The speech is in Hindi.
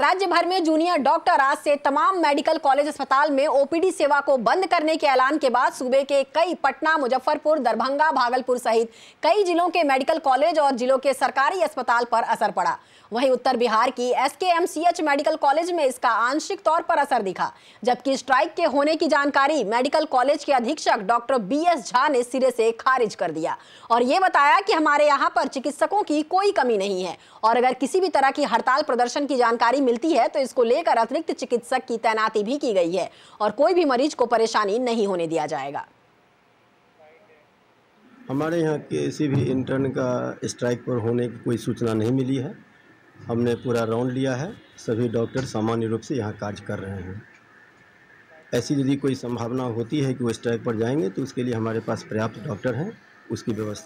राज्य भर में जूनियर डॉक्टर आज से तमाम मेडिकल कॉलेज अस्पताल में ओपीडी सेवा को बंद करने के ऐलान के बाद सूबे के कई पटना मुजफ्फरपुर दरभंगा भागलपुर सहित कई जिलों के मेडिकल कॉलेज और जिलों के सरकारी अस्पताल पर असर पड़ा वहीं उत्तर बिहार की एसकेएमसीएच मेडिकल कॉलेज में इसका आंशिक तौर पर असर दिखा जबकि स्ट्राइक के होने की जानकारी मेडिकल कॉलेज के अधीक्षक डॉक्टर बी एस झा ने सिरे से खारिज कर दिया और ये बताया कि हमारे यहाँ पर चिकित्सकों की कोई कमी नहीं है और अगर किसी भी तरह की हड़ताल प्रदर्शन की जानकारी मिलती है तो इसको लेकर अतिरिक्त चिकित्सक की तैनाती भी की गई है और कोई भी मरीज को परेशानी नहीं होने दिया जाएगा हमारे यहाँ किसी भी इंटर्न का स्ट्राइक पर होने की कोई सूचना नहीं मिली है हमने पूरा राउंड लिया है सभी डॉक्टर सामान्य रूप से यहाँ कार्य कर रहे हैं ऐसी यदि कोई संभावना होती है कि वो स्ट्राइक पर जाएंगे तो उसके लिए हमारे पास पर्याप्त डॉक्टर हैं उसकी व्यवस्था